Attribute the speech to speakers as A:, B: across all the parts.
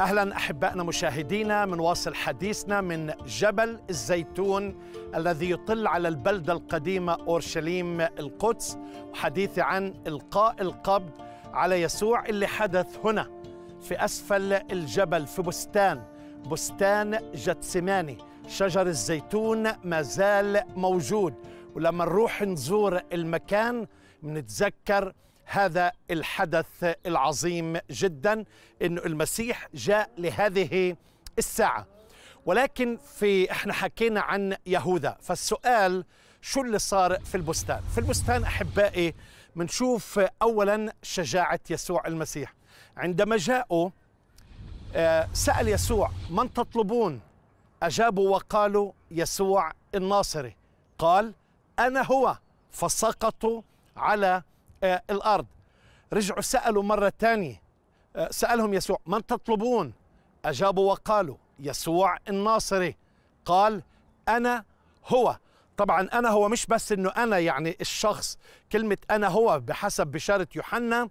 A: اهلا احبائنا مشاهدينا واصل حديثنا من جبل الزيتون الذي يطل على البلده القديمه اورشليم القدس وحديثي عن القاء القبض على يسوع اللي حدث هنا في اسفل الجبل في بستان بستان جتسماني شجر الزيتون ما زال موجود ولما نروح نزور المكان بنتذكر هذا الحدث العظيم جدا أن المسيح جاء لهذه الساعة ولكن في احنا حكينا عن يهوذا فالسؤال شو اللي صار في البستان في البستان أحبائي منشوف أولا شجاعة يسوع المسيح عندما جاءوا آه، سأل يسوع من تطلبون أجابوا وقالوا يسوع الناصري قال أنا هو فسقطوا على آه، الأرض رجعوا سألوا مرة ثانية آه، سألهم يسوع من تطلبون أجابوا وقالوا يسوع الناصري قال أنا هو طبعا أنا هو مش بس أنه أنا يعني الشخص كلمة أنا هو بحسب بشارة يوحنا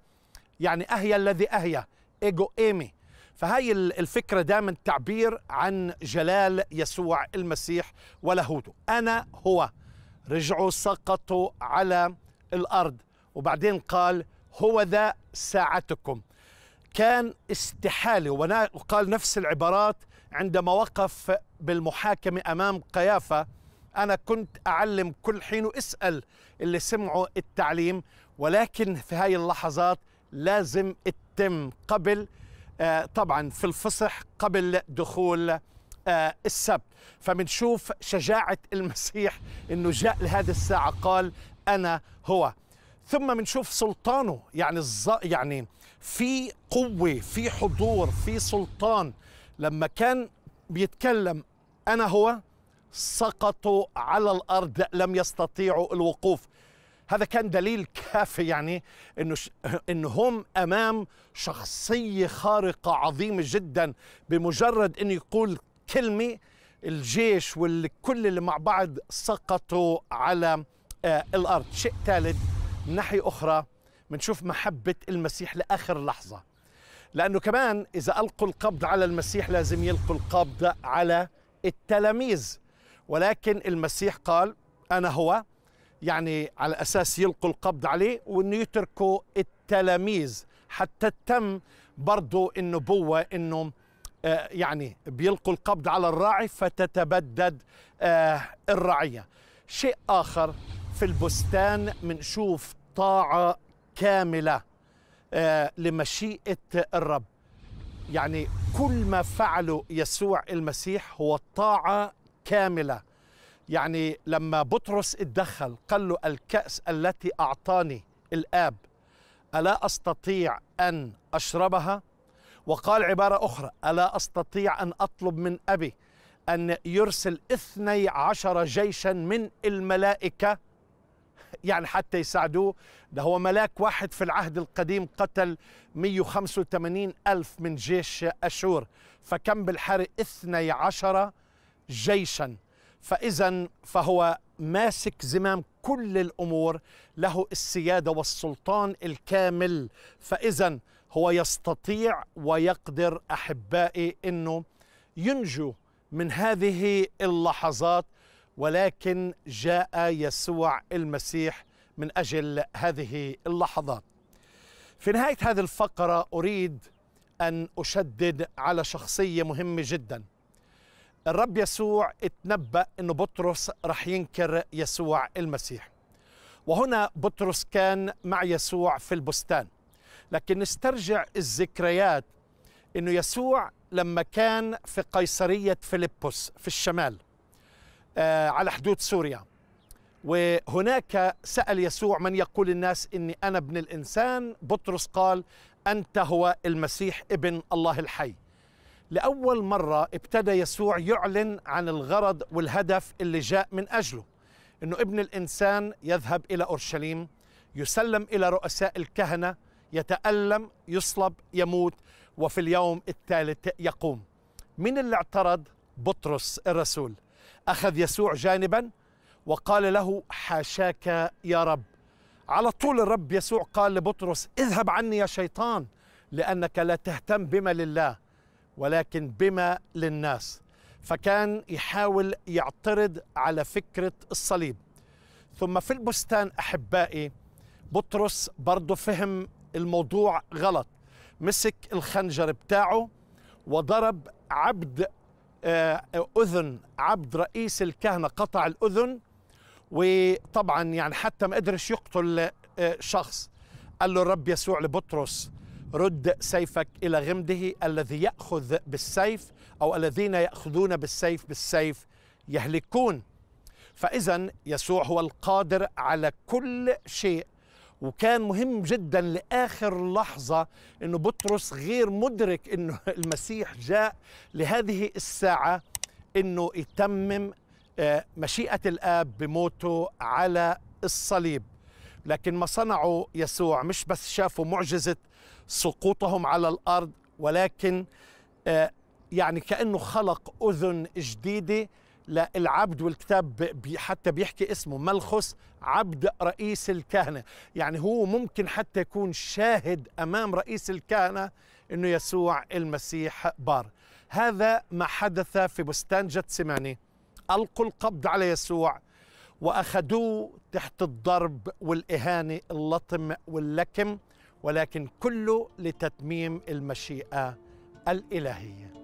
A: يعني اهي الذي اهي إيجو إيمي فهي الفكرة دائما تعبير عن جلال يسوع المسيح ولاهوته أنا هو رجعوا سقطوا على الأرض وبعدين قال هو ذا ساعتكم كان استحاله وقال نفس العبارات عندما وقف بالمحاكمه امام قيافه انا كنت اعلم كل حين واسال اللي سمعوا التعليم ولكن في هاي اللحظات لازم تتم قبل آه، طبعا في الفصح قبل دخول آه، السبت فبنشوف شجاعه المسيح انه جاء لهذه الساعه قال انا هو ثم بنشوف سلطانه يعني الز... يعني في قوه في حضور في سلطان لما كان بيتكلم انا هو سقطوا على الارض لم يستطيعوا الوقوف هذا كان دليل كافي يعني انه ش... انه هم امام شخصيه خارقه عظيمه جدا بمجرد انه يقول كلمه الجيش والكل اللي مع بعض سقطوا على آه الارض شيء ثالث من ناحية أخرى بنشوف محبة المسيح لآخر لحظة لأنه كمان إذا ألقوا القبض على المسيح لازم يلقوا القبض على التلاميذ ولكن المسيح قال أنا هو يعني على أساس يلقوا القبض عليه وأنه يتركوا التلاميذ حتى تم برضو النبوة أنه آه، يعني بيلقوا القبض على الراعي فتتبدد آه، الرعية شيء آخر في البستان منشوف طاعة كاملة آه، لمشيئة الرب يعني كل ما فعله يسوع المسيح هو طاعة كاملة يعني لما بطرس اتدخل قال له الكأس التي أعطاني الآب ألا أستطيع أن أشربها؟ وقال عبارة أخرى ألا أستطيع أن أطلب من أبي أن يرسل اثني عشر جيشا من الملائكة يعني حتى يساعدوه ده هو ملاك واحد في العهد القديم قتل 185 ألف من جيش أشور فكم بالحرق 12 جيشا فإذا فهو ماسك زمام كل الأمور له السيادة والسلطان الكامل فإذا هو يستطيع ويقدر أحبائي أنه ينجو من هذه اللحظات ولكن جاء يسوع المسيح من اجل هذه اللحظات. في نهايه هذه الفقره اريد ان اشدد على شخصيه مهمه جدا. الرب يسوع اتنبأ انه بطرس راح ينكر يسوع المسيح. وهنا بطرس كان مع يسوع في البستان. لكن نسترجع الذكريات انه يسوع لما كان في قيصريه فيلبس في الشمال آه، على حدود سوريا وهناك سأل يسوع من يقول الناس إني أنا ابن الإنسان بطرس قال أنت هو المسيح ابن الله الحي لأول مرة ابتدى يسوع يعلن عن الغرض والهدف اللي جاء من أجله أنه ابن الإنسان يذهب إلى أورشليم يسلم إلى رؤساء الكهنة يتألم يصلب يموت وفي اليوم الثالث يقوم من اللي اعترض بطرس الرسول أخذ يسوع جانبا وقال له حاشاك يا رب على طول الرب يسوع قال لبطرس اذهب عني يا شيطان لأنك لا تهتم بما لله ولكن بما للناس فكان يحاول يعترض على فكرة الصليب ثم في البستان أحبائي بطرس برضه فهم الموضوع غلط مسك الخنجر بتاعه وضرب عبد آه، اذن عبد رئيس الكهنه قطع الاذن وطبعا يعني حتى ما قدرش يقتل آه، شخص قال له الرب يسوع لبطرس رد سيفك الى غمده الذي ياخذ بالسيف او الذين ياخذون بالسيف بالسيف يهلكون فاذا يسوع هو القادر على كل شيء وكان مهم جدا لاخر لحظه انه بطرس غير مدرك انه المسيح جاء لهذه الساعه انه يتمم آه، مشيئه الاب بموته على الصليب لكن ما صنعه يسوع مش بس شافوا معجزه سقوطهم على الارض ولكن آه، يعني كانه خلق اذن جديده للعبد والكتاب حتى بيحكي اسمه ملخص عبد رئيس الكهنة يعني هو ممكن حتى يكون شاهد أمام رئيس الكهنة أنه يسوع المسيح بار هذا ما حدث في بستان جتسماني ألقوا القبض على يسوع وأخذوه تحت الضرب والإهانة اللطم واللكم ولكن كله لتتميم المشيئة الإلهية